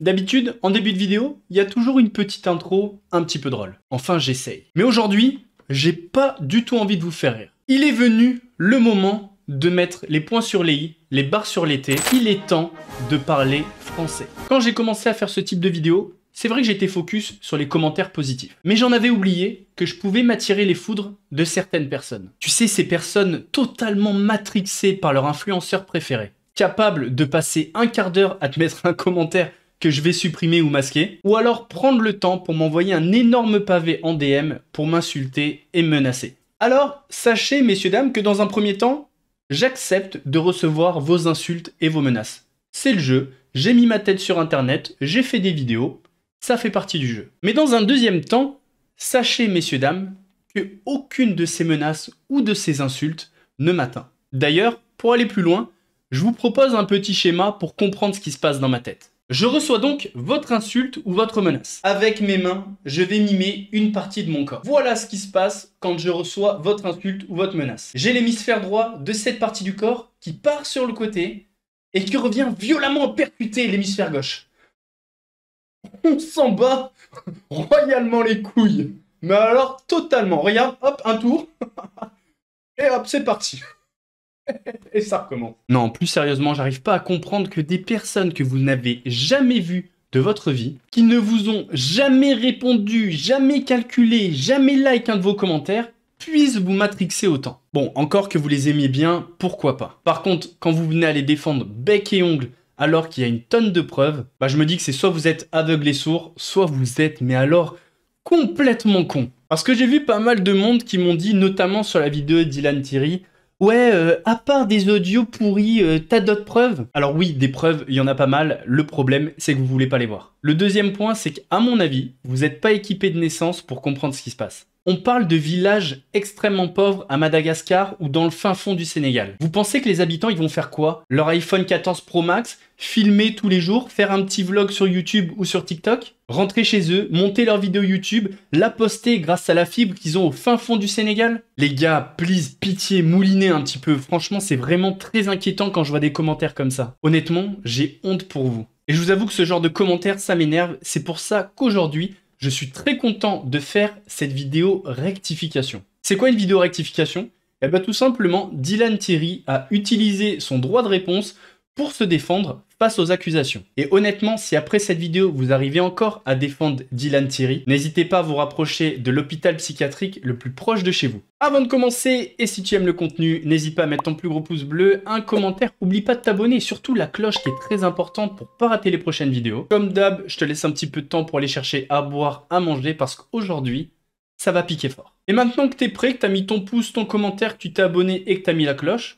D'habitude, en début de vidéo, il y a toujours une petite intro un petit peu drôle. Enfin, j'essaye. Mais aujourd'hui, j'ai pas du tout envie de vous faire rire. Il est venu le moment de mettre les points sur les i, les barres sur les t. Il est temps de parler français. Quand j'ai commencé à faire ce type de vidéo, c'est vrai que j'étais focus sur les commentaires positifs. Mais j'en avais oublié que je pouvais m'attirer les foudres de certaines personnes. Tu sais, ces personnes totalement matrixées par leur influenceur préféré, capables de passer un quart d'heure à te mettre un commentaire que je vais supprimer ou masquer, ou alors prendre le temps pour m'envoyer un énorme pavé en DM pour m'insulter et menacer. Alors, sachez, messieurs, dames, que dans un premier temps, j'accepte de recevoir vos insultes et vos menaces. C'est le jeu, j'ai mis ma tête sur Internet, j'ai fait des vidéos, ça fait partie du jeu. Mais dans un deuxième temps, sachez, messieurs, dames, que aucune de ces menaces ou de ces insultes ne m'atteint. D'ailleurs, pour aller plus loin, je vous propose un petit schéma pour comprendre ce qui se passe dans ma tête. Je reçois donc votre insulte ou votre menace. Avec mes mains, je vais mimer une partie de mon corps. Voilà ce qui se passe quand je reçois votre insulte ou votre menace. J'ai l'hémisphère droit de cette partie du corps qui part sur le côté et qui revient violemment percuter l'hémisphère gauche. On s'en bat royalement les couilles. Mais alors totalement. Regarde, hop, un tour. et hop, c'est parti. Et ça recommence. Non, plus sérieusement, j'arrive pas à comprendre que des personnes que vous n'avez jamais vues de votre vie, qui ne vous ont jamais répondu, jamais calculé, jamais like un de vos commentaires, puissent vous matrixer autant. Bon, encore que vous les aimiez bien, pourquoi pas. Par contre, quand vous venez à les défendre bec et ongle alors qu'il y a une tonne de preuves, bah je me dis que c'est soit vous êtes aveugle et sourd, soit vous êtes, mais alors, complètement con. Parce que j'ai vu pas mal de monde qui m'ont dit, notamment sur la vidéo de Dylan Thierry, Ouais, euh, à part des audios pourris, euh, t'as d'autres preuves Alors oui, des preuves, il y en a pas mal. Le problème, c'est que vous voulez pas les voir. Le deuxième point, c'est qu'à mon avis, vous n'êtes pas équipé de naissance pour comprendre ce qui se passe. On parle de villages extrêmement pauvres à Madagascar ou dans le fin fond du Sénégal. Vous pensez que les habitants ils vont faire quoi Leur iPhone 14 Pro Max Filmer tous les jours Faire un petit vlog sur YouTube ou sur TikTok Rentrer chez eux, monter leur vidéo YouTube, la poster grâce à la fibre qu'ils ont au fin fond du Sénégal Les gars, please, pitié, moulinez un petit peu. Franchement, c'est vraiment très inquiétant quand je vois des commentaires comme ça. Honnêtement, j'ai honte pour vous. Et je vous avoue que ce genre de commentaires, ça m'énerve. C'est pour ça qu'aujourd'hui, je suis très content de faire cette vidéo rectification. C'est quoi une vidéo rectification Eh bien tout simplement, Dylan Thierry a utilisé son droit de réponse pour se défendre face aux accusations. Et honnêtement, si après cette vidéo vous arrivez encore à défendre Dylan Thierry, n'hésitez pas à vous rapprocher de l'hôpital psychiatrique le plus proche de chez vous. Avant de commencer, et si tu aimes le contenu, n'hésite pas à mettre ton plus gros pouce bleu, un commentaire, oublie pas de t'abonner et surtout la cloche qui est très importante pour pas rater les prochaines vidéos. Comme d'hab, je te laisse un petit peu de temps pour aller chercher à boire, à manger parce qu'aujourd'hui, ça va piquer fort. Et maintenant que t'es prêt, que t'as mis ton pouce, ton commentaire, que tu t'es abonné et que t'as mis la cloche,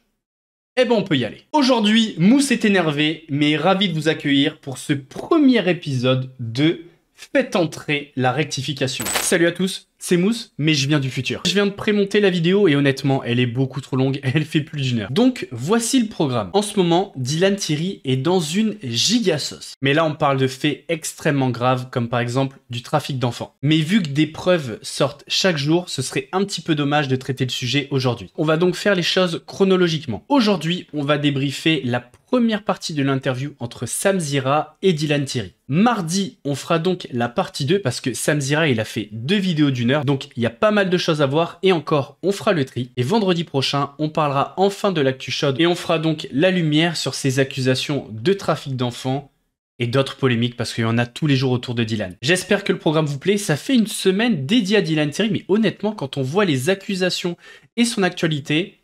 eh ben on peut y aller. Aujourd'hui, Mousse est énervé, mais ravi de vous accueillir pour ce premier épisode de Faites entrer la rectification. Salut à tous, c'est Mousse, mais je viens du futur. Je viens de prémonter la vidéo et honnêtement, elle est beaucoup trop longue, elle fait plus d'une heure. Donc, voici le programme. En ce moment, Dylan Thierry est dans une giga Mais là, on parle de faits extrêmement graves, comme par exemple du trafic d'enfants. Mais vu que des preuves sortent chaque jour, ce serait un petit peu dommage de traiter le sujet aujourd'hui. On va donc faire les choses chronologiquement. Aujourd'hui, on va débriefer la première partie de l'interview entre Samzira et Dylan Thierry. Mardi, on fera donc la partie 2 parce que Samzira, il a fait deux vidéos d'une donc il y a pas mal de choses à voir et encore, on fera le tri. Et vendredi prochain, on parlera enfin de l'actu chaude et on fera donc la lumière sur ces accusations de trafic d'enfants et d'autres polémiques parce qu'il y en a tous les jours autour de Dylan. J'espère que le programme vous plaît. Ça fait une semaine dédiée à Dylan Thierry mais honnêtement, quand on voit les accusations et son actualité,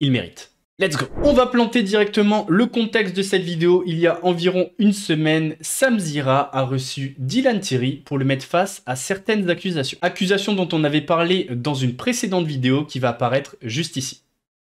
il mérite. On va planter directement le contexte de cette vidéo. Il y a environ une semaine, Samzira a reçu Dylan Thierry pour le mettre face à certaines accusations. Accusations dont on avait parlé dans une précédente vidéo qui va apparaître juste ici.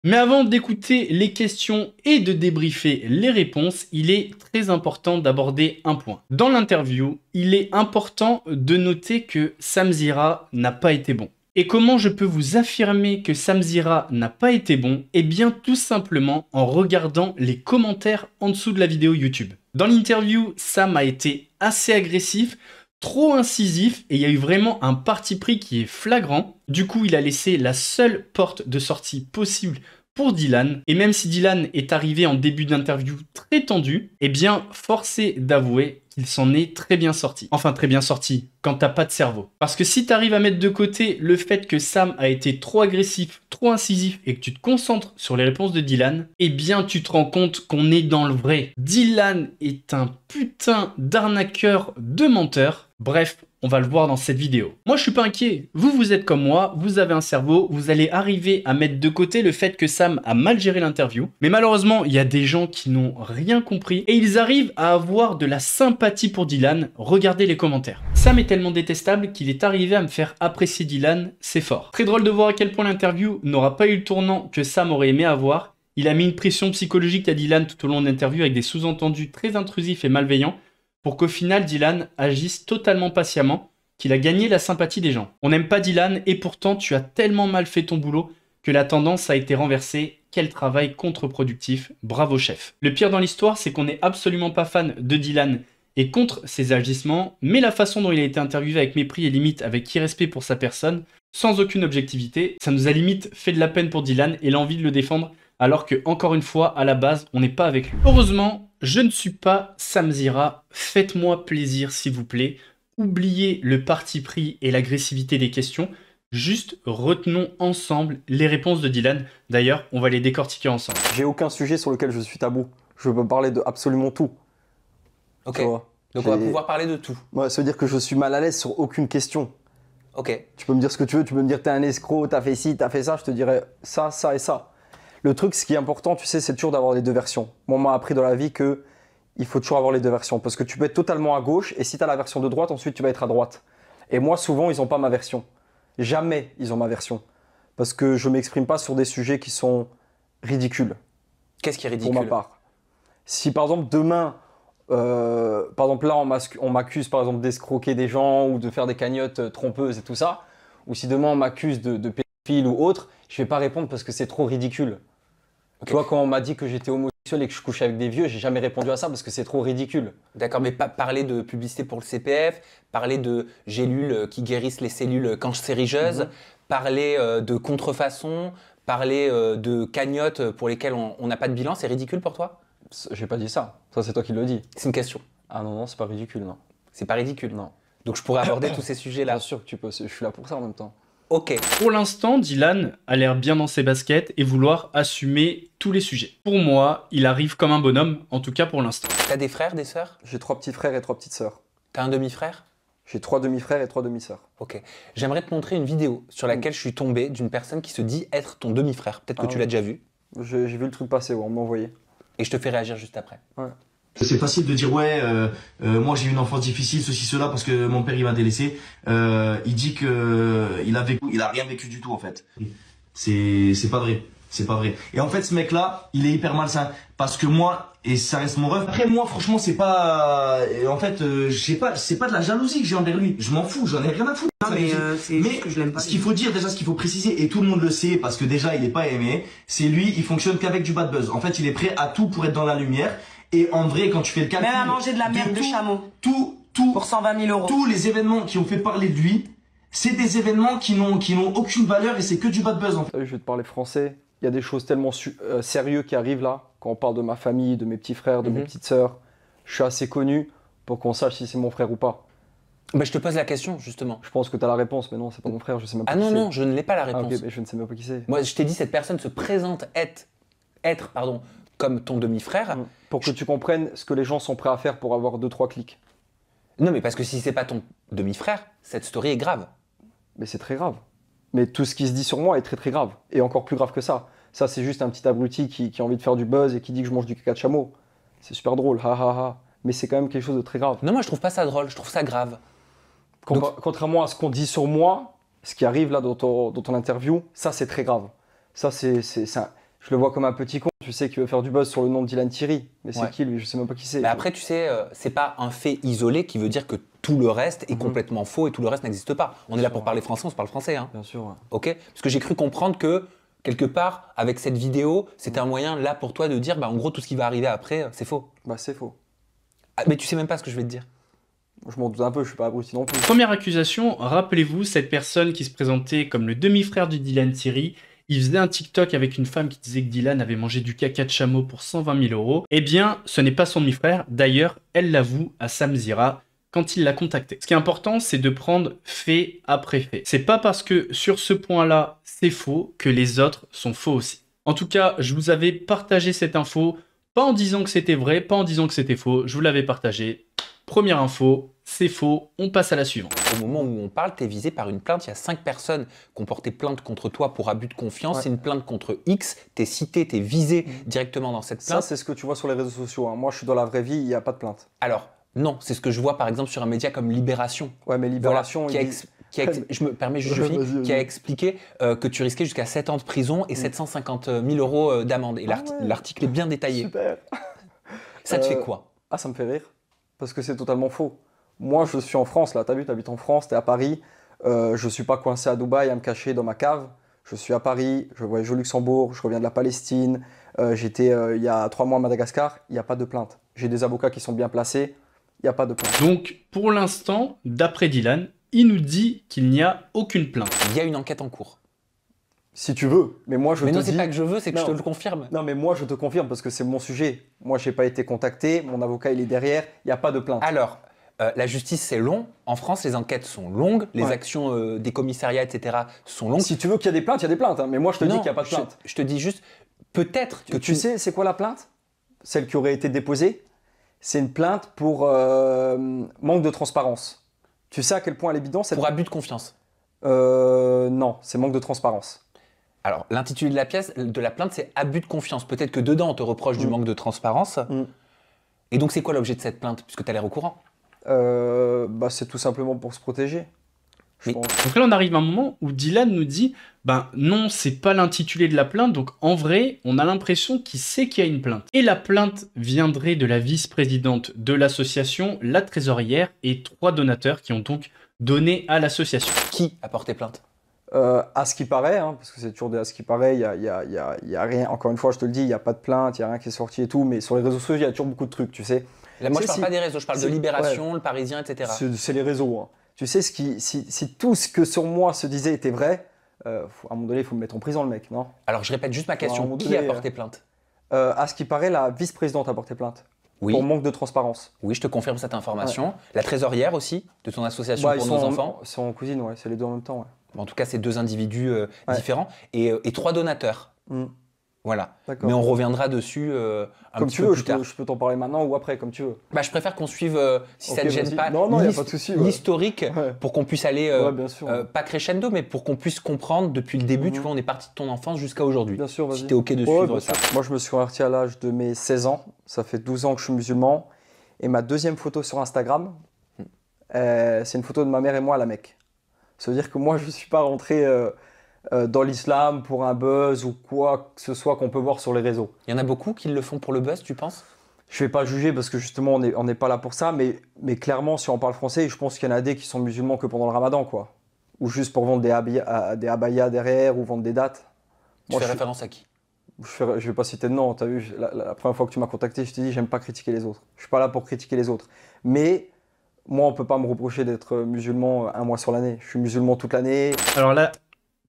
Mais avant d'écouter les questions et de débriefer les réponses, il est très important d'aborder un point. Dans l'interview, il est important de noter que Samzira n'a pas été bon. Et comment je peux vous affirmer que Samzira n'a pas été bon Eh bien tout simplement en regardant les commentaires en dessous de la vidéo YouTube. Dans l'interview, Sam a été assez agressif, trop incisif et il y a eu vraiment un parti pris qui est flagrant. Du coup, il a laissé la seule porte de sortie possible pour Dylan. Et même si Dylan est arrivé en début d'interview très tendu, eh bien, forcé d'avouer qu'il s'en est très bien sorti. Enfin, très bien sorti, quand t'as pas de cerveau. Parce que si t'arrives à mettre de côté le fait que Sam a été trop agressif, trop incisif, et que tu te concentres sur les réponses de Dylan, eh bien, tu te rends compte qu'on est dans le vrai. Dylan est un putain d'arnaqueur, de menteur. Bref, on va le voir dans cette vidéo. Moi, je suis pas inquiet. Vous, vous êtes comme moi, vous avez un cerveau, vous allez arriver à mettre de côté le fait que Sam a mal géré l'interview. Mais malheureusement, il y a des gens qui n'ont rien compris et ils arrivent à avoir de la sympathie pour Dylan. Regardez les commentaires. Sam est tellement détestable qu'il est arrivé à me faire apprécier Dylan, c'est fort. Très drôle de voir à quel point l'interview n'aura pas eu le tournant que Sam aurait aimé avoir. Il a mis une pression psychologique à Dylan tout au long de l'interview avec des sous-entendus très intrusifs et malveillants pour qu'au final Dylan agisse totalement patiemment, qu'il a gagné la sympathie des gens. On n'aime pas Dylan et pourtant tu as tellement mal fait ton boulot que la tendance a été renversée. Quel travail contre-productif, bravo chef. Le pire dans l'histoire, c'est qu'on n'est absolument pas fan de Dylan et contre ses agissements, mais la façon dont il a été interviewé avec mépris et limite avec irrespect pour sa personne, sans aucune objectivité, ça nous a limite fait de la peine pour Dylan et l'envie de le défendre alors que, encore une fois, à la base, on n'est pas avec lui. Heureusement, je ne suis pas Samzira, faites-moi plaisir s'il vous plaît, oubliez le parti pris et l'agressivité des questions, Juste retenons ensemble les réponses de Dylan. D'ailleurs, on va les décortiquer ensemble. J'ai aucun sujet sur lequel je suis tabou. Je peux parler de absolument tout. Ok. Donc on va pouvoir parler de tout. moi, ça veut dire que je suis mal à l'aise sur aucune question. Ok. Tu peux me dire ce que tu veux, tu peux me dire t'es un escroc, t'as fait ci, t'as fait ça, je te dirais ça, ça et ça. Le truc, ce qui est important, tu sais, c'est toujours d'avoir les deux versions. Moi, on m'a appris dans la vie que il faut toujours avoir les deux versions parce que tu peux être totalement à gauche et si tu as la version de droite, ensuite tu vas être à droite. Et moi, souvent, ils n'ont pas ma version. Jamais ils ont ma version parce que je m'exprime pas sur des sujets qui sont ridicules. Qu'est-ce qui est ridicule Pour ma part. Si par exemple demain, euh, par exemple là, on m'accuse par exemple d'escroquer des gens ou de faire des cagnottes euh, trompeuses et tout ça, ou si demain on m'accuse de, de ou autre, je vais pas répondre parce que c'est trop ridicule. Toi, quand on m'a dit que j'étais homosexuel et que je couchais avec des vieux, j'ai jamais répondu à ça parce que c'est trop ridicule. D'accord, mais parler de publicité pour le CPF, parler de gélules euh, qui guérissent les cellules euh, cancérigeuses, mhm. parler euh, de contrefaçon, parler de cagnottes pour lesquelles on n'a pas de bilan, c'est ridicule pour toi J'ai pas dit ça. Ça, c'est toi qui le dis. C'est une question. Ah non, non, c'est pas ridicule, non. C'est pas ridicule, non. Donc je pourrais aborder tous ces sujets-là. Bien sûr que tu peux, je suis là pour ça en même temps. Pour l'instant, Dylan a l'air bien dans ses baskets et vouloir assumer tous les sujets. Pour moi, il arrive comme un bonhomme, en tout cas pour l'instant. T'as des frères, des sœurs J'ai trois petits frères et trois petites sœurs. T'as un demi-frère J'ai trois demi-frères et trois demi-sœurs. Ok. J'aimerais te montrer une vidéo sur mm. laquelle je suis tombé d'une personne qui se dit être ton demi-frère. Peut-être que ah tu l'as déjà vu. J'ai vu le truc passer, on m'a envoyé. Et je te fais réagir juste après. Ouais. C'est facile de dire ouais, euh, euh, moi j'ai eu une enfance difficile, ceci cela parce que mon père il m'a délaissé. Euh, il dit que il a vécu, il a rien vécu du tout en fait. C'est c'est pas vrai, c'est pas vrai. Et en fait ce mec là, il est hyper malsain parce que moi et ça reste mon rêve. Après moi franchement c'est pas, en fait pas, c'est pas de la jalousie que j'ai envers lui. Je m'en fous, j'en ai rien à foutre. mais, mais que pas. ce qu'il faut dire déjà, ce qu'il faut préciser, et tout le monde le sait parce que déjà il est pas aimé, c'est lui, il fonctionne qu'avec du bad buzz. En fait, il est prêt à tout pour être dans la lumière. Et en vrai, quand tu fais le calcul... Même à manger de la merde de, chameau. Tout, tout... Pour 120 000 euros. Tous les événements qui ont fait parler de lui, c'est des événements qui n'ont qui n'ont aucune valeur et c'est que du bad buzz euh, Je vais te parler français. Il y a des choses tellement sérieux sérieuses qui arrivent là. Quand on parle de ma famille, de mes petits frères, de mes mhm. petites sœurs, je suis assez connu pour qu'on sache si c'est mon frère ou pas. Mais bah, je te pose la question, justement. Je pense que tu as la réponse, mais non, c'est pas mon frère, je sais même ah pas Ah non, non, je ne l'ai pas la ah, réponse. Ah, mais je ne sais même pas qui c'est. Moi, je t'ai dit, cette personne se présente être, être pardon, comme ton demi-frère. Mm. Pour que tu comprennes ce que les gens sont prêts à faire pour avoir 2 trois clics. Non, mais parce que si c'est pas ton demi-frère, cette story est grave. Mais c'est très grave. Mais tout ce qui se dit sur moi est très très grave. Et encore plus grave que ça. Ça, c'est juste un petit abruti qui, a envie de faire du buzz et qui dit que je mange du caca de chameau. C'est super drôle, ha Mais c'est quand même quelque chose de très grave. Non, moi je trouve pas ça drôle, je trouve ça grave. Contrairement à ce qu'on dit sur moi, ce qui arrive là dans ton, dans ton interview, ça c'est très grave. Ça, c'est. ça Je le vois comme un petit con. Tu sais qu'il veut faire du buzz sur le nom de Dylan Thierry, mais c'est qui lui Je sais même pas qui c'est. Mais après, tu sais, euh, c'est pas un fait isolé qui veut dire que tout le reste est mhm. complètement faux et tout le reste n'existe pas. On est là pour parler français, on se parle français. Hein. Bien sûr. Ok Parce que j'ai cru comprendre que, quelque part, avec cette vidéo, c'était mhm. un moyen là pour toi de dire, bah, en gros, tout ce qui va arriver après, c'est faux. Bah, c'est faux. Ah, mais tu sais même pas ce que je vais te dire. Je m'en doute un peu, je suis pas abruti non plus. Première accusation, rappelez-vous cette personne qui se présentait comme le demi-frère du Dylan Thierry il faisait un TikTok avec une femme qui disait que Dylan avait mangé du caca de chameau pour 120 000 euros, eh bien, ce n'est pas son demi-frère. D'ailleurs, elle l'avoue à Sam quand il l'a contacté. Ce qui est important, c'est de prendre fait après fait. C'est pas parce que sur ce point-là, c'est faux que les autres sont faux aussi. En tout cas, je vous avais partagé cette info, pas en disant que c'était vrai, pas en disant que c'était faux, je vous l'avais partagé. Première info, c'est faux, on passe à la suivante. Au moment où on parle, tu es visé par une plainte. Il y a cinq personnes qui ont porté plainte contre toi pour abus de confiance. C'est une plainte contre X. Tu es cité, tu es visé mhm. directement dans cette plainte. Ça, c'est ce que tu vois sur les réseaux sociaux. Hein. Moi, je suis dans la vraie vie, il n'y a pas de plainte. Alors, non, c'est ce que je vois par exemple sur un média comme Libération. Ouais, mais Libération. qui a je me permets qui a expliqué euh, que tu risquais jusqu'à 7 ans de prison et 750 mm. 000 euh, euros euh, d'amende. Et ah l'article est bien détaillé. Super. Ça te fait quoi Ah, ça me fait rire. Parce que c'est totalement faux. Moi, je suis en France, là, t'as vu, t'habites en France, t'es à Paris. Euh, je ne suis pas coincé à Dubaï à me cacher dans ma cave. Je suis à Paris, je voyage au Luxembourg, je reviens de la Palestine. Euh, j'étais euh, il y a trois mois à Madagascar, il n'y a pas de plainte. J'ai des avocats qui sont bien placés, il n'y a pas de plainte. Donc, pour l'instant, d'après Dylan, il nous dit qu'il n'y a aucune plainte. Il y a une enquête en cours. Si tu veux, mais moi je te dis... Mais non, c'est pas que je veux, c'est que je te le confirme. Non, mais moi je te confirme parce que c'est mon sujet. Moi, j'ai pas été contacté, mon avocat il est derrière, il n'y a pas de plainte. Alors, euh, la justice, c'est long. En France, les enquêtes sont longues, les actions euh, des commissariats, etc., sont longues. Si tu veux qu'il y ait des plaintes, il y a des plaintes. Hein. Mais moi, je te dis qu'il n'y a pas de plainte. Je, te dis juste, peut-être que tu, sais, c'est quoi la plainte Celle qui aurait été déposée C'est une plainte pour euh, manque de transparence. Tu sais à quel point elle est bidon cette... Pour abus de confiance Non, c'est manque de transparence. Alors, l'intitulé de la pièce, de la plainte, c'est abus de confiance. Peut-être que dedans, on te reproche du mm. manque de transparence. Mm. Et donc, c'est quoi l'objet de cette plainte, puisque tu as l'air au courant euh, bah, c'est tout simplement pour se protéger. Donc là, on arrive à un moment où Dylan nous dit ben non, c'est pas l'intitulé de la plainte, donc en vrai, on a l'impression qu'il sait qu'il y a une plainte. Et la plainte viendrait de la vice-présidente de l'association, la trésorière et trois donateurs qui ont donc donné à l'association. Qui a porté plainte euh, à ce qui paraît, hein, parce que c'est toujours des à ce qui paraît, il n'y a, y a, y a, rien, encore une fois je te le dis, il n'y a pas de plainte, il n'y a rien qui est sorti et tout, mais sur les réseaux sociaux il y a toujours beaucoup de trucs, tu sais moi, je ne parle pas des réseaux, je parle de Libération, le Parisien, etc. C'est les réseaux. Hein. Tu sais, ce qui, si, tout ce que sur moi se disait était vrai, euh, à un moment donné, il faut me mettre en prison, le mec, non Alors, je répète juste ma question. qui a porté euh, plainte euh, À ce qui paraît, la vice-présidente a porté plainte. Oui. Pour manque de transparence. Oui, je te confirme cette information. La trésorière aussi, de ton association bah, pour nos enfants. Son cousine, ouais, c'est les deux en même temps. En tout cas, c'est deux individus différents. Et, trois donateurs. Mmh. Voilà. Mais on reviendra dessus euh, un peu plus je tard. Peux, je peux t'en parler maintenant ou après, comme tu veux. Bah, je préfère qu'on suive, euh, si ça ne gêne pas, l'historique pour qu'on puisse aller, euh, pas crescendo, mais pour qu'on puisse comprendre depuis le début, tu mhm. vois, on est parti de ton enfance jusqu'à aujourd'hui. Bien sûr, Si es OK de suivre bah, ça. Moi, je me suis converti à l'âge de mes 16 ans. Ça fait 12 ans que je suis musulman. Et ma deuxième photo sur Instagram, hmm. c'est une photo de ma mère et moi à la Mecque. Ça veut dire que moi, je ne suis pas rentré euh, dans l'islam pour un buzz ou quoi que ce soit qu'on peut voir sur les réseaux. Il y en a beaucoup qui le font pour le buzz, tu penses je ne vais pas juger parce que justement on n'est pas là pour ça, mais, mais clairement si on parle français, je pense qu'il y en a des qui sont musulmans que pendant le ramadan, quoi. Ou juste pour vendre des, euh, des abayas derrière ou vendre des dates. Tu fais référence à qui Je ne vais pas citer de nom, tu as vu, la, première fois que tu m'as contacté, je t'ai dit j'aime pas critiquer les autres. Je suis pas là pour critiquer les autres. Mais moi on peut pas me reprocher d'être musulman euh, un mois sur l'année. Je suis musulman toute l'année. Alors là,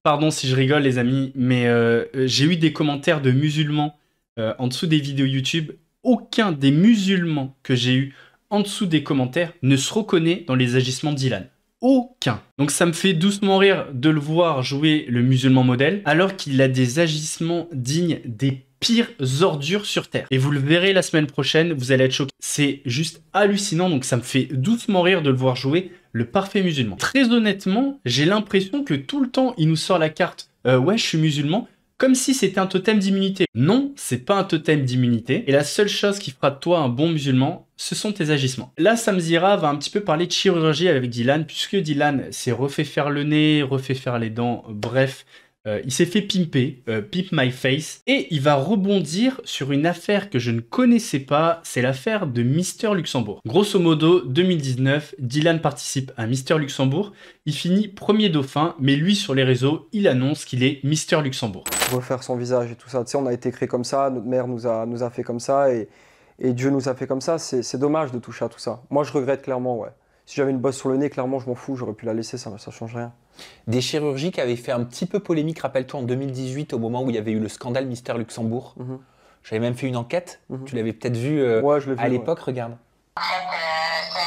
Pardon si je rigole, les amis, mais euh, euh, j'ai eu des commentaires de musulmans euh, en dessous des vidéos YouTube. Aucun des musulmans que j'ai eu en dessous des commentaires ne se reconnaît dans les agissements d'Ilan. Aucun. Donc ça me fait doucement rire de le voir jouer le musulman modèle, alors qu'il a des agissements dignes des pires ordures sur Terre. Et vous le verrez la semaine prochaine, vous allez être choqués. C'est juste hallucinant, donc ça me fait doucement rire de le voir jouer, le parfait musulman. Très honnêtement, j'ai l'impression que tout le temps, il nous sort la carte euh, Ouais, je suis musulman », comme si c'était un totem d'immunité. Non, c'est pas un totem d'immunité, et la seule chose qui fera de toi un bon musulman, ce sont tes agissements. Là, Samzira va un petit peu parler de chirurgie avec Dylan, puisque Dylan s'est refait faire le nez, refait faire les dents, bref, euh, il s'est fait pimper, euh, peep my face, et il va rebondir sur une affaire que je ne connaissais pas, c'est l'affaire de Mister Luxembourg. Grosso modo, 2019, Dylan participe à Mister Luxembourg, il finit premier dauphin, mais lui sur les réseaux, il annonce qu'il est Mister Luxembourg. Refaire son visage et tout ça, tu sais, on a été créé comme ça, notre mère nous a, nous a fait comme ça, et, Dieu nous a fait comme ça, c'est dommage de toucher à tout ça. Moi je regrette clairement, ouais. Si j'avais une bosse sur le nez, clairement je m'en fous, j'aurais pu la laisser, ça, ça change rien. Des chirurgies qui avaient fait un petit peu polémique, rappelle-toi, en 2018, au moment où il y avait eu le scandale Mister Luxembourg. Mhm. J'avais même fait une enquête. Mhm. Tu l'avais peut-être vu, euh, à l'époque, regarde. En fait, euh,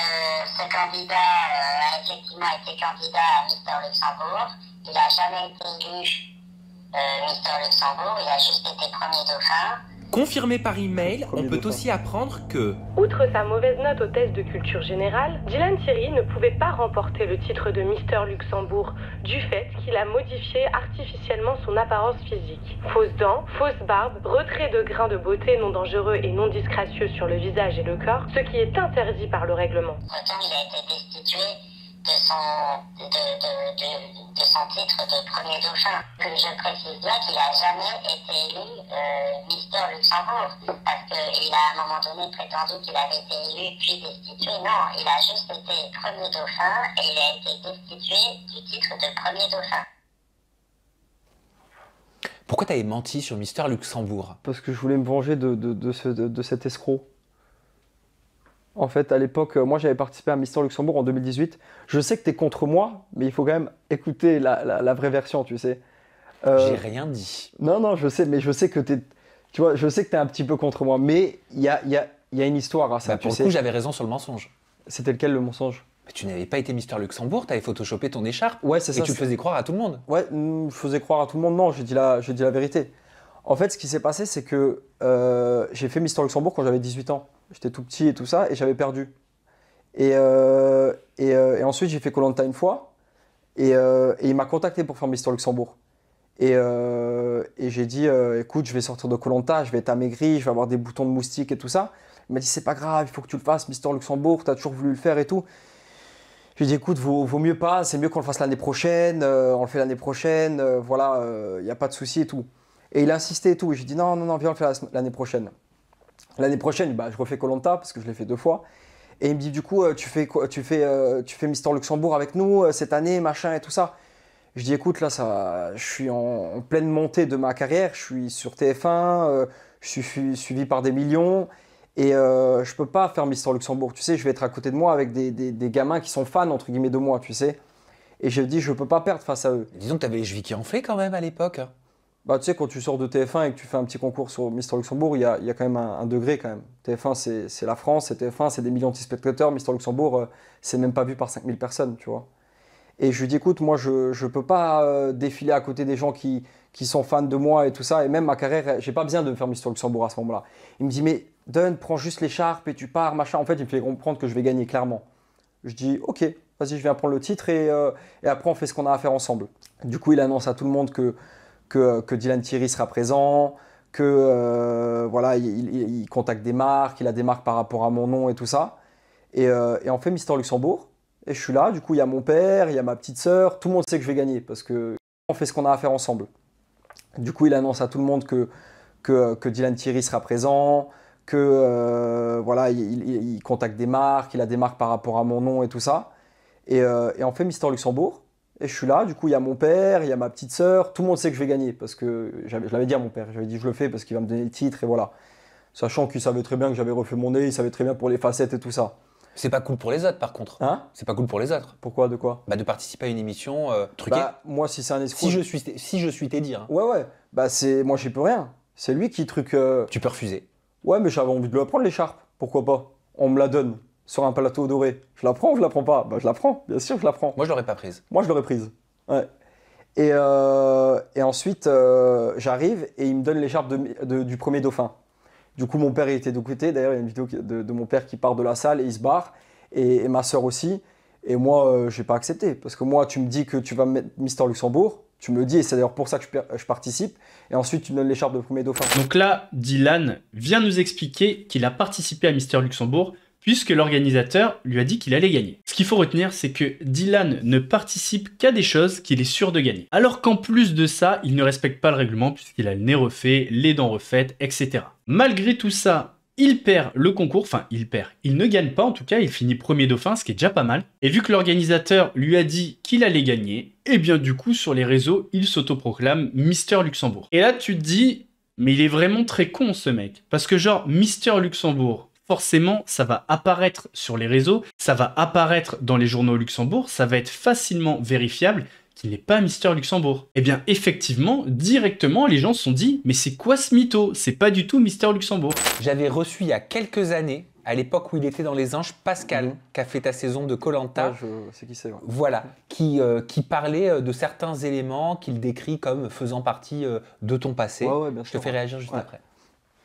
ce, candidat a euh, effectivement été candidat à Mister Luxembourg. Il n'a jamais été élu Mister Luxembourg. Il a juste été premier dauphin. Confirmé par email, on peut aussi apprendre que. Outre sa mauvaise note au test de culture générale, Dylan Thierry ne pouvait pas remporter le titre de Mister Luxembourg du fait qu'il a modifié artificiellement son apparence physique. Fausses dents, fausse barbe, retrait de grains de beauté non dangereux et non disgracieux sur le visage et le corps, ce qui est interdit par le règlement. il a été destitué de son, de, de, titre de premier dauphin. Que je précise bien qu'il n'a jamais été élu euh, Mister Luxembourg, parce qu'il a à un moment donné prétendu qu'il avait été élu puis destitué. Non, il a juste été premier dauphin et il a été destitué du titre de premier dauphin. Pourquoi t'avais menti sur Mister Luxembourg Parce que je voulais me venger de, de, de, ce, de cet escroc. En fait, à l'époque, euh, moi j'avais participé à Mister Luxembourg en 2018. Je sais que tu es contre moi, mais il faut quand même écouter la, vraie version, tu sais. Euh, J'ai rien dit. Non, non, je sais, mais je sais que tu Tu vois, je sais que tu es un petit peu contre moi, mais il y a, une histoire à ça. Bah, tu pour sais. le coup, j'avais raison sur le mensonge. C'était lequel le mensonge mais tu n'avais pas été Mister Luxembourg, tu avais photoshopé ton écharpe. Ouais, c'est ça. Et tu faisais croire à tout le monde. Ouais, je mm, faisais croire à tout le monde. Non, je dis la, la vérité. En fait, ce qui s'est passé, c'est que euh, j'ai fait Mister Luxembourg quand j'avais 18 ans. J'étais tout petit et tout ça, et j'avais perdu. Et, euh, euh, et, ensuite, j'ai fait Colanta une fois. Euh, et, il m'a contacté pour faire Mister Luxembourg. Et, j'ai dit écoute, je vais sortir de Colanta, je vais être amaigri, je vais avoir des boutons de moustique et tout ça. Il m'a dit c'est pas grave, il faut que tu le fasses, Mister Luxembourg, tu as toujours voulu le faire et tout. J'ai dit écoute, vaut, mieux pas, c'est mieux qu'on le fasse l'année prochaine, on le fait l'année prochaine, voilà, il n'y a pas de souci et tout. Et il a insisté et tout. J'ai dit non, non, non, viens, le faire l'année prochaine. L'année prochaine, bah, je refais Colanta parce que je l'ai fait deux fois. Et il me dit du coup, euh, tu fais euh, tu fais Mister Luxembourg avec nous euh, cette année, machin et tout ça. Je dis écoute là ça, je suis en, pleine montée de ma carrière, je suis sur TF1, je suis suivi par des millions et je je peux pas faire Mister Luxembourg. Tu sais, je vais être à côté de moi avec des, des, gamins qui sont fans entre guillemets de moi, tu sais. Et je dis je peux pas perdre face à eux. Disons que tu avais les chevilles qui enflaient quand même à l'époque. Hein bah, tu sais, quand tu sors de TF1 et que tu fais un petit concours sur Mister Luxembourg, il y a, y a, quand même un, degré quand même. TF1, c'est la France, c'est TF1, c'est des millions de spectateurs. Mister Luxembourg, euh, c'est même pas vu par 5000 personnes, tu vois. Et je lui dis, écoute, moi, je ne peux pas euh, défiler à côté des gens qui, qui sont fans de moi et tout ça. Et même ma carrière, j'ai pas besoin de me faire Mister Luxembourg à ce moment-là. Il me dit, mais donne, prends juste l'écharpe et tu pars, machin. En fait, il me fait comprendre que je vais gagner clairement. Je dis, ok, vas-y, je viens prendre le titre et, euh, et après, on fait ce qu'on a à faire ensemble. Du coup, il annonce à tout le monde que que, Dylan Thierry sera présent, que euh, voilà, il, contacte des marques, il a des marques par rapport à mon nom et tout ça. Et, on euh, fait Mister Luxembourg. Et je suis là, du coup, il y a mon père, il y a ma petite sœur, tout le monde sait que je vais gagner parce que on fait ce qu'on a à faire ensemble. Du coup, il annonce à tout le monde que, que, Dylan Thierry sera présent, que euh, voilà, il, contacte des marques, il a des marques par rapport à mon nom et tout ça. Et, et on fait Mister Luxembourg. Et je suis là, du coup, il y a mon père, il y a ma petite sœur, tout le monde sait que je vais gagner, parce que je l'avais dit à mon père, j'avais dit je le fais parce qu'il va me donner le titre, et voilà. Sachant qu'il savait très bien que j'avais refait mon nez, il savait très bien pour les facettes et tout ça. C'est pas cool pour les autres, par contre. Hein C'est pas cool pour les autres. Pourquoi De quoi Bah de participer à une émission euh, bah, moi, si c'est un escroc. Si je suis, si je Teddy. Hein. Ouais, ouais. Bah c'est, moi, j'y peux rien. C'est lui qui truc. Euh tu peux refuser. Ouais, mais j'avais envie de lui apprendre l'écharpe. Pourquoi pas On me la donne sur un plateau doré. Je la prends ou je la prends pas bah, Je la prends, bien sûr, je la prends. Moi, je l'aurais pas prise. Moi, je l'aurais prise. Ouais. Et, euh, ensuite, euh, j'arrive et il me donne l'écharpe du premier dauphin. Du coup, mon père était de côté. D'ailleurs, il y a une vidéo de, mon père qui part de la salle et il se barre. Et, ma soeur aussi. Et moi, euh, j'ai pas accepté. Parce que moi, tu me dis que tu vas mettre Mister Luxembourg. Tu me le dis, et c'est d'ailleurs pour ça que je, participe. Et ensuite, tu me donnes l'écharpe de premier dauphin. Donc là, Dylan vient nous expliquer qu'il a participé à Mister Luxembourg puisque l'organisateur lui a dit qu'il allait gagner. Ce qu'il faut retenir, c'est que Dylan ne participe qu'à des choses qu'il est sûr de gagner. Alors qu'en plus de ça, il ne respecte pas le règlement puisqu'il a le nez refait, les dents refaites, etc. Malgré tout ça, il perd le concours, enfin il perd, il ne gagne pas en tout cas, il finit premier dauphin, ce qui est déjà pas mal. Et vu que l'organisateur lui a dit qu'il allait gagner, eh bien du coup sur les réseaux, il s'autoproclame Mister Luxembourg. Et là tu te dis, mais il est vraiment très con ce mec, parce que genre Mister Luxembourg, forcément, ça va apparaître sur les réseaux, ça va apparaître dans les journaux Luxembourg, ça va être facilement vérifiable qu'il n'est pas Mister Luxembourg. Eh bien, effectivement, directement, les gens se sont dit « Mais c'est quoi ce mytho C'est pas du tout Mister Luxembourg !» J'avais reçu il y a quelques années, à l'époque où il était dans Les Anges, Pascal, mhm. qui a fait ta saison de Colanta. Ah, sais qui c'est. Voilà, qui, euh, qui parlait euh, de certains éléments qu'il décrit comme faisant partie euh, de ton passé. je te fais réagir juste après.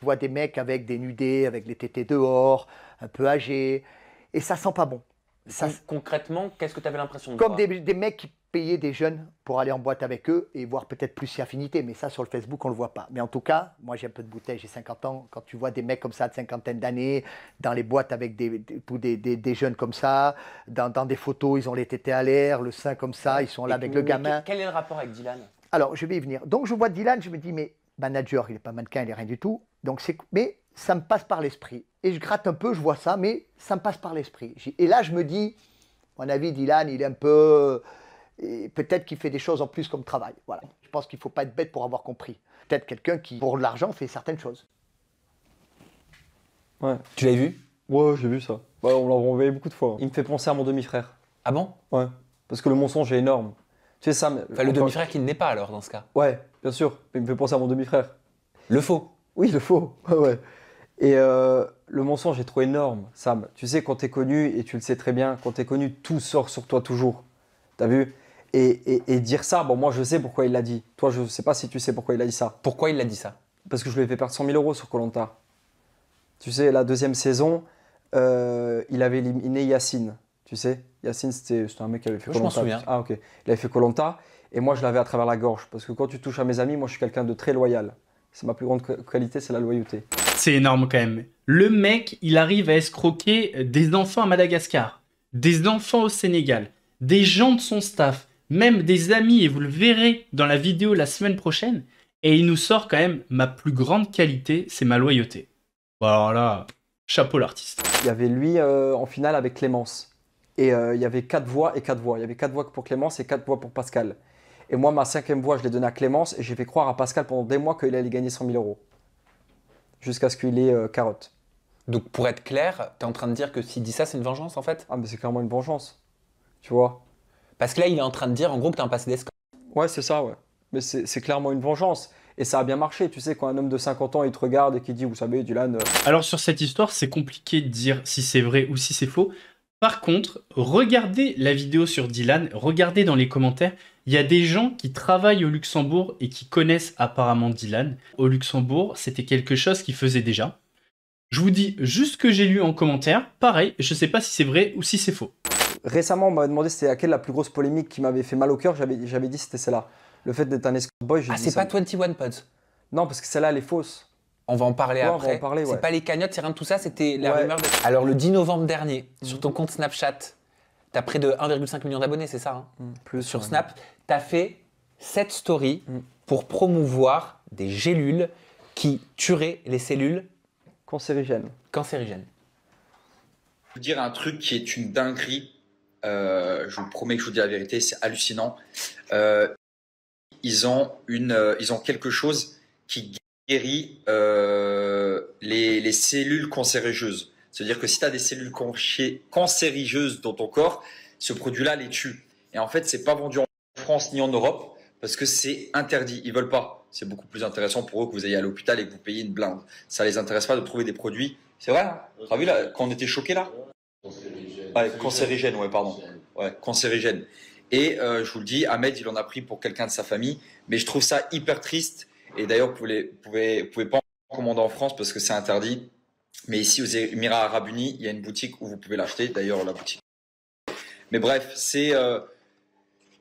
Je vois des mecs avec des nudés, avec les tétés dehors, un peu âgés, et ça sent pas bon. Ça, concrètement, qu'est-ce que tu avais l'impression de Comme des, mecs qui payaient des jeunes pour aller en boîte avec eux et voir peut-être plus ses affinité, mais ça sur le Facebook on le voit pas. Mais en tout cas, moi j'ai un peu de bouteille, j'ai 50 ans, quand tu vois des mecs comme ça de cinquantaine d'années, dans les boîtes avec des, des, des, des jeunes comme ça, dans, des photos, ils ont les tétés à l'air, le sein comme ça, ils sont là avec le gamin. Quel est le rapport avec Dylan Alors je vais y venir. Donc je vois Dylan, je me dis mais manager, il n'est pas mannequin, il n'est rien du tout. Donc mais ça me passe par l'esprit. Et je gratte un peu, je vois ça, mais ça me passe par l'esprit. Et là, je me dis, à mon avis, Dylan, il est un peu. Peut-être qu'il fait des choses en plus comme travail. Voilà. Je pense qu'il ne faut pas être bête pour avoir compris. Peut-être quelqu'un qui, pour de l'argent, fait certaines choses. Ouais. Tu l'avais vu Ouais, j'ai vu ça. Bah, on l'a renvoyé beaucoup de fois. Il me fait penser à mon demi-frère. Ah bon Ouais. Parce que le mensonge est énorme. Tu sais, ça. le demi-frère qui ne pas alors dans ce cas. Ouais, bien sûr. Il me fait penser à mon demi-frère. Le faux oui, le faux. Et euh, le mensonge est trop énorme, Sam. Tu sais, quand t'es connu, et tu le sais très bien, quand t'es connu, tout sort sur toi toujours. T'as vu et, dire ça, bon, moi je sais pourquoi il l'a dit. Toi, je ne sais pas si tu sais pourquoi il a dit ça. Pourquoi il l'a dit ça Parce que je lui ai fait perdre 100 000 euros sur Colanta. Tu sais, la deuxième saison, euh, il avait éliminé Yacine. Tu sais, Yacine, c'était un mec qui avait fait Colanta. Je m'en souviens. Ah, ok. Il avait fait Colanta. Et moi, je l'avais à travers la gorge. Parce que quand tu touches à mes amis, moi, je suis quelqu'un de très loyal. C'est ma plus grande qualité, c'est la loyauté. C'est énorme quand même. Le mec, il arrive à escroquer euh, des enfants à Madagascar, des enfants au Sénégal, des gens de son staff, même des amis, et vous le verrez dans la vidéo la semaine prochaine. Et il nous sort quand même ma plus grande qualité, c'est ma loyauté. Voilà, bah, chapeau l'artiste. Il y avait lui euh, en finale avec Clémence. Et euh, il y avait quatre voix et quatre voix. Il y avait quatre voix pour Clémence et quatre voix pour Pascal. Et moi, ma cinquième voix, je l'ai donnée à Clémence et j'ai fait croire à Pascal pendant des mois qu'il allait gagner 100 000 euros. Jusqu'à ce qu'il ait euh, carotte. Donc pour être clair, tu es en train de dire que s'il dit ça, c'est une vengeance en fait Ah, mais c'est clairement une vengeance. Tu vois Parce que là, il est en train de dire en gros que tu un passé d'escroc. Ouais, c'est ça, ouais. Mais c'est clairement une vengeance. Et ça a bien marché, tu sais, quand un homme de 50 ans, il te regarde et qui dit, vous savez, Dylan... Euh, Alors sur cette histoire, c'est compliqué de dire si c'est vrai ou si c'est faux. Par contre, regardez la vidéo sur Dylan, regardez dans les commentaires, il y a des gens qui travaillent au Luxembourg et qui connaissent apparemment Dylan. Au Luxembourg, c'était quelque chose qui faisait déjà. Je vous dis juste ce que j'ai lu en commentaire. Pareil, je ne sais pas si c'est vrai ou si c'est faux. Récemment, on m'a demandé c'était quelle la plus grosse polémique qui m'avait fait mal au cœur. J'avais dit c'était celle-là. Le fait d'être un escort boy. Ah, c'est pas 21 Pods Non, parce que celle-là, elle est fausse. On va en parler après. C'est pas les cagnottes, c'est rien de tout ça, c'était la rumeur. De... Alors, le 10 novembre dernier, sur mhm. ton compte Snapchat, T'as près de 1,5 million d'abonnés, c'est ça hein, mm. Plus sur Snap. tu as fait cette story mm. pour promouvoir des gélules qui tueraient les cellules cancérigènes. Cancérigènes. Je vais dire un truc qui est une dinguerie. Euh, je vous promets que je vous dis la vérité, c'est hallucinant. Euh, ils ont une, euh, ils ont quelque chose qui guérit les, les cellules cancérigeuses. C'est-à-dire que si tu as des cellules cancérigeuses dans ton corps, ce produit-là les tue. Et en fait, c'est pas vendu en France ni en Europe parce que c'est interdit. Ils veulent pas. C'est beaucoup plus intéressant pour eux que vous ayez à l'hôpital et que vous payiez une blinde. Ça les intéresse pas de trouver des produits. C'est vrai. Hein T'as vu là quand on était choqué là Cancérigène. Ouais, cancérigène. Ouais, pardon. cancérigène. Et euh, je vous le dis, Ahmed, il en a pris pour quelqu'un de sa famille. Mais je trouve ça hyper triste. Et d'ailleurs, vous ne pouvez, pouvez pas en commander en France parce que c'est interdit. Mais ici, aux Émirats Arabes Unis, il y a une boutique où vous pouvez l'acheter. D'ailleurs, la boutique. Mais bref, c'est. Euh,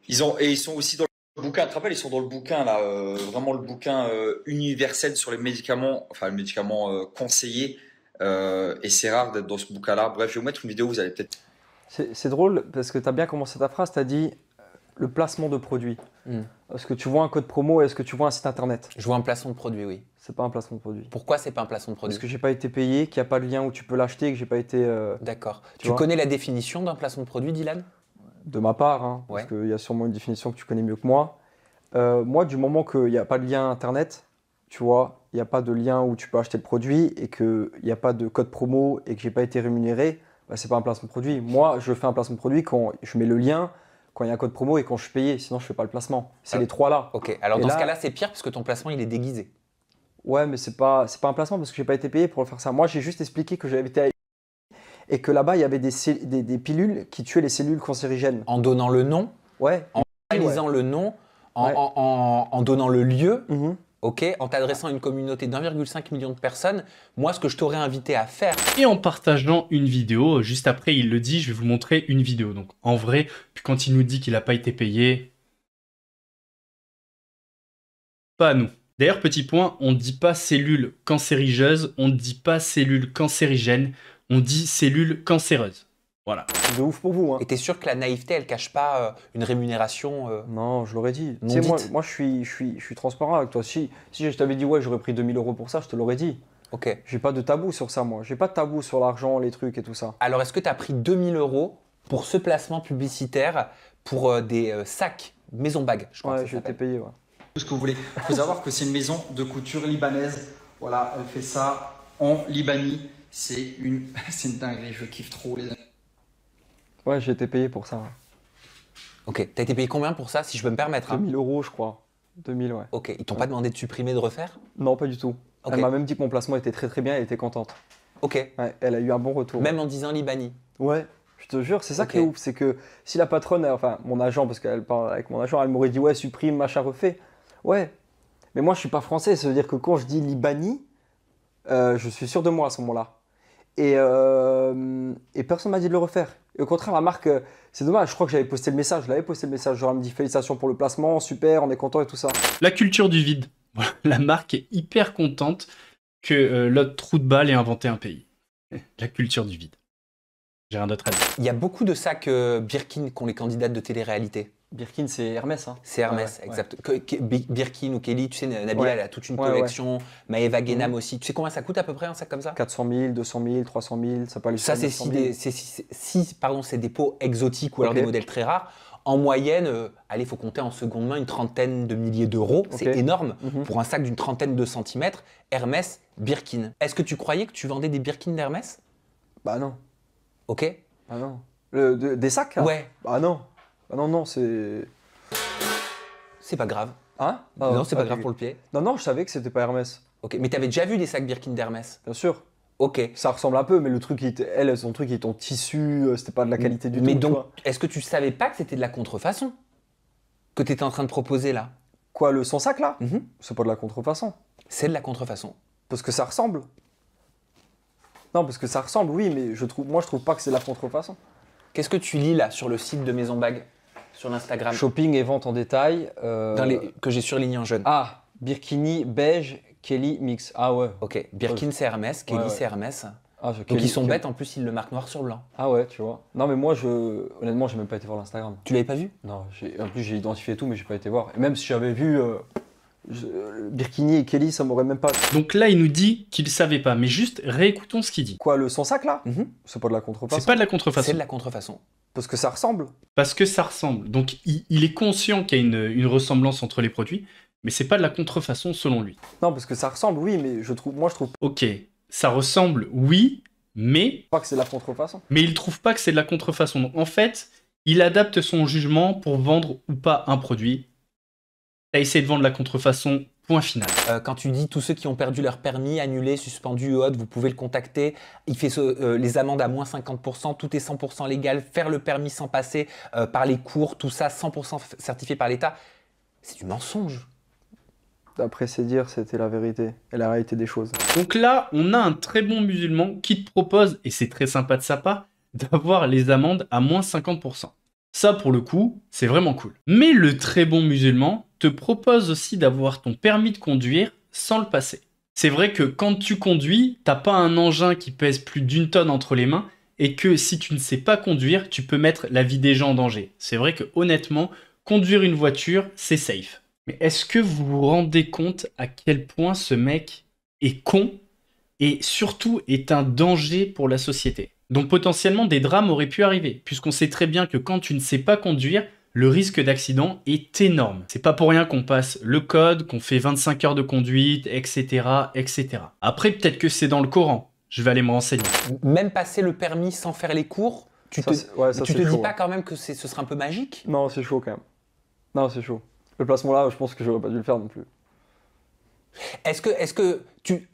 ils ont, et ils sont aussi dans le bouquin. Tu te rappelles, ils sont dans le bouquin, là. Euh, vraiment le bouquin euh, universel sur les médicaments. Enfin, le médicament conseillé. et c'est rare d'être dans ce bouquin-là. Bref, je vais vous mettre une vidéo, vous allez peut-être. C'est drôle parce que tu as bien commencé ta phrase. Tu as dit le placement de produits. Hmm. Est-ce que tu vois un code promo Est-ce que tu vois un site internet Je vois un placement de produit, oui. C'est pas un placement de produit. Pourquoi c'est pas un placement de produit Parce que j'ai pas été payé, qu'il n'y a pas de lien où tu peux l'acheter, que j'ai pas été. Euh, D'accord. Tu, connais la définition d'un placement de produit, Dylan de ma part, hein, parce qu'il y a sûrement une définition que tu connais mieux que moi. Euh, moi, du moment qu'il n'y a pas de lien internet, tu vois, il n'y a pas de lien où tu peux acheter le produit et qu'il n'y a pas de code promo et que j'ai pas été rémunéré, bah, c'est pas un placement de produit. Moi, je fais un placement de produit quand je mets le lien, quand il y a un code promo et quand je suis payé, sinon je fais pas le placement. C'est ah. les trois là. Ok, alors dans ce cas-là, c'est pire parce que ton placement il est déguisé. Ouais, mais c'est pas c'est pas un placement parce que j'ai pas été payé pour faire ça. Moi, j'ai juste expliqué que j'avais été à... et que là-bas il y avait des, des, pilules qui tuaient les cellules cancérigènes. En donnant le nom. Ouais. En réalisant le nom, en, donnant le lieu. Mhm. Ok, en t'adressant à une communauté d'1,5 million de personnes, moi ce que je t'aurais invité à faire. Et en partageant une vidéo, juste après il le dit, je vais vous montrer une vidéo. Donc en vrai, puis quand il nous dit qu'il n'a pas été payé, pas à nous. D'ailleurs, petit point, on ne dit pas cellule cancérigeuse, on ne dit pas cellule cancérigène, on dit cellule cancéreuse. Voilà. De ouf pour vous. Hein. Et t'es sûr que la naïveté, elle cache pas euh, une rémunération euh Non, je l'aurais dit. Non moi, moi je, suis, transparent avec toi. Si, si je t'avais dit, ouais, j'aurais pris 2000 euros pour ça, je te l'aurais dit. Ok. J'ai pas de tabou sur ça, moi. J'ai pas de tabou sur l'argent, les trucs et tout ça. Alors, est-ce que tu as pris 2000 euros pour ce placement publicitaire pour euh, des sacs maison bag je crois que ça je t'ai payé, Tout ce que vous voulez. Il faut savoir que c'est une maison de couture libanaise. Voilà, elle fait ça en Libanie. C'est une, c'est une dinguerie. Je kiffe trop les Ouais, j'ai été payé pour ça. Ok, t'as été payé combien pour ça, si je peux me permettre 2000 hein euros, je crois. 2000, ouais. Ok, ils t'ont pas demandé de supprimer, de refaire Non, pas du tout. Elle m'a même dit que mon placement était très très bien, elle était contente. Ok. Ouais, elle a eu un bon retour. Même en disant Libani Ouais, je te jure, c'est ça qui est ouf. C'est que si la patronne, enfin mon agent, parce qu'elle parle avec mon agent, elle m'aurait dit ouais, supprime, machin, refait. Ouais. Mais moi, je suis pas français, ça veut dire que quand je dis Libani, euh, je suis sûr de moi à ce moment-là. Et, personne euh, ne personne m'a dit de le refaire. au contraire, la marque, euh, c'est dommage, je crois que j'avais posté le message, je l'avais posté le message, genre me dit félicitations pour le placement, super, on est content et tout ça. La culture du vide. La marque est hyper contente que euh, l'autre trou de balle ait inventé un pays. La culture du vide. J'ai rien d'autre à dire. Il y a beaucoup de sacs Birkin qu'ont les candidates de télé-réalité. Birkin, c'est Hermès. Hein. C'est Hermès, exact. Birkin ou Kelly, tu sais, Nabila, elle a toute une collection. Maeva Genam mhm. aussi. Tu sais combien ça coûte à peu près un sac comme ça 400 000, 200 000, 300 000, ça peut aller Ça, c'est si, pardon, c'est des pots exotiques ou alors des modèles très rares. En moyenne, allez, euh, allez, faut compter en seconde main une trentaine de milliers d'euros. C'est énorme mhm. pour un sac d'une trentaine de centimètres. Hermès, Birkin. Est-ce que tu croyais que tu vendais des Birkin d'Hermès Bah non. Ok Bah non. Le, des sacs hein? Ouais. Bah non. Ah non, non, c'est. C'est pas grave. Hein ah, Non, c'est pas grave pour le pied. Non, non, je savais que c'était pas Hermès. Ok, mais t'avais déjà vu des sacs Birkin d'Hermès Bien sûr. Ok. Ça ressemble un peu, mais le truc, elle, son truc, est en tissu, euh, c'était pas de la qualité du tout. Mais donc, est-ce que tu savais pas que c'était de la contrefaçon Que t'étais en train de proposer là Quoi, le son sac là mhm. C'est pas de la contrefaçon. C'est de la contrefaçon. Parce que ça ressemble. Non, parce que ça ressemble, oui, mais je trouve, moi je trouve pas que c'est de la contrefaçon. Qu'est-ce que tu lis là sur le site de Maison bague? Sur l'Instagram. Shopping et vente en détail. Euh, que j'ai surligné en jaune. Ah, Birkini beige, Kelly mix. Ah ouais. Ok, Birkin c'est Hermès, Kelly c'est Hermès. Ah, Donc ils sont bêtes, en plus ils le marquent noir sur blanc. Ah ouais, tu vois. Non mais moi, je... honnêtement, j'ai même pas été voir l'Instagram. Tu l'avais pas vu Non, en plus j'ai identifié tout, mais j'ai pas été voir. Et même si j'avais vu, euh, Birkini et Kelly, ça m'aurait même pas. Donc là, il nous dit qu'il savait pas, mais juste réécoutons ce qu'il dit. Quoi, le sans-sac là mhm. C'est pas de la contrefaçon. C'est pas de la contrefaçon. C'est de la contrefaçon. Parce que ça ressemble. Parce que ça ressemble. Donc il, est conscient qu'il y a une, ressemblance entre les produits, mais c'est pas de la contrefaçon selon lui. Non, parce que ça ressemble, oui, mais je trouve, moi je trouve. Ok, ça ressemble, oui, mais. Pas que c'est de la contrefaçon. Mais il trouve pas que c'est de la contrefaçon. en fait, il adapte son jugement pour vendre ou pas un produit T'as essayé de vendre la contrefaçon, point final. Euh, quand tu dis tous ceux qui ont perdu leur permis, annulé, suspendu ou vous pouvez le contacter. Il fait euh, les amendes à moins 50%, tout est 100% légal, faire le permis sans passer euh, par les cours, tout ça 100% certifié par l'État. C'est du mensonge. D'après ses dires, c'était la vérité et la réalité des choses. Donc là, on a un très bon musulman qui te propose, et c'est très sympa de sa part, d'avoir les amendes à moins 50%. Ça, pour le coup, c'est vraiment cool. Mais le très bon musulman, te propose aussi d'avoir ton permis de conduire sans le passer. C'est vrai que quand tu conduis, t'as pas un engin qui pèse plus d'une tonne entre les mains et que si tu ne sais pas conduire, tu peux mettre la vie des gens en danger. C'est vrai que honnêtement, conduire une voiture, c'est safe. Mais est-ce que vous vous rendez compte à quel point ce mec est con et surtout est un danger pour la société Donc potentiellement des drames auraient pu arriver, puisqu'on sait très bien que quand tu ne sais pas conduire, le risque d'accident est énorme. C'est pas pour rien qu'on passe le code, qu'on fait 25 heures de conduite, etc., etc. Après, peut-être que c'est dans le Coran. Je vais aller me renseigner. Même passer le permis sans faire les cours, tu te, dis pas hein. quand même que ce serait un peu magique Non, c'est chaud quand même. Non, c'est chaud. Le placement là, je pense que j'aurais pas dû le faire non plus. Est-ce que, est-ce que tu,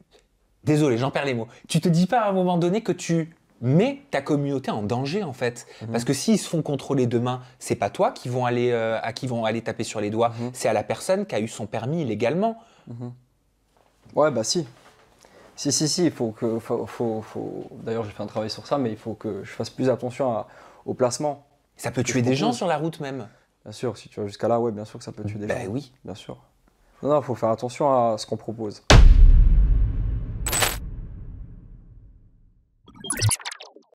désolé, j'en perds les mots. Tu te dis pas à un moment donné que tu mais ta communauté en danger en fait. Mhm. Parce que s'ils se font contrôler demain, c'est pas toi qui vont aller, euh, à qui vont aller taper sur les doigts, mhm. c'est à la personne qui a eu son permis illégalement. Mhm. Ouais, bah si. Si, si, si, il faut que. D'ailleurs, j'ai fait un travail sur ça, mais il faut que je fasse plus attention au placement. Ça peut tuer des gens sur la route même. Bien sûr, si tu vas jusqu'à là, ouais, bien sûr que ça peut tuer des bah, gens. oui. Bien sûr. Non, non, il faut faire attention à ce qu'on propose.